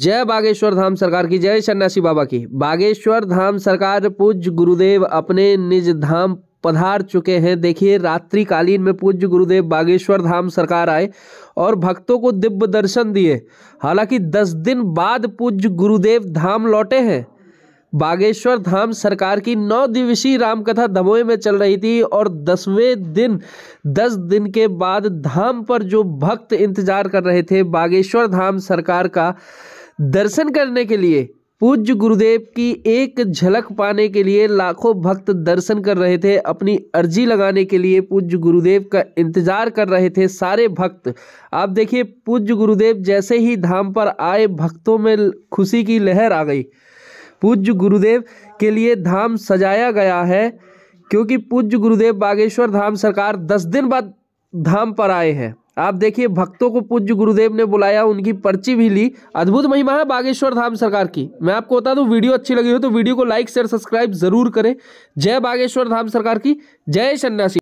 जय बागेश्वर धाम सरकार की जय सन्यासी बाबा की बागेश्वर धाम सरकार पूज्य गुरुदेव अपने निज धाम पधार चुके हैं देखिए रात्रि कालीन में पूज्य गुरुदेव बागेश्वर धाम सरकार आए और भक्तों को दिव्य दर्शन दिए हालांकि दस दिन बाद पूज्य गुरुदेव धाम लौटे हैं बागेश्वर धाम सरकार की नौ दिवसीय रामकथा धमोए में चल रही थी और दसवें दिन दस दिन के बाद धाम पर जो भक्त इंतजार कर रहे थे बागेश्वर धाम सरकार का दर्शन करने के लिए पूज्य गुरुदेव की एक झलक पाने के लिए लाखों भक्त दर्शन कर रहे थे अपनी अर्जी लगाने के लिए पूज्य गुरुदेव का इंतजार कर रहे थे सारे भक्त आप देखिए पूज्य गुरुदेव जैसे ही धाम पर आए भक्तों में खुशी की लहर आ गई पूज्य गुरुदेव के लिए धाम सजाया गया है क्योंकि पूज्य गुरुदेव बागेश्वर धाम सरकार दस दिन बाद धाम पर आए हैं आप देखिए भक्तों को पूज्य गुरुदेव ने बुलाया उनकी पर्ची भी ली अद्भुत महिमा है बागेश्वर धाम सरकार की मैं आपको बता दूं वीडियो अच्छी लगी हो तो वीडियो को लाइक शेयर सब्सक्राइब जरूर करें जय बागेश्वर धाम सरकार की जय सन्यासी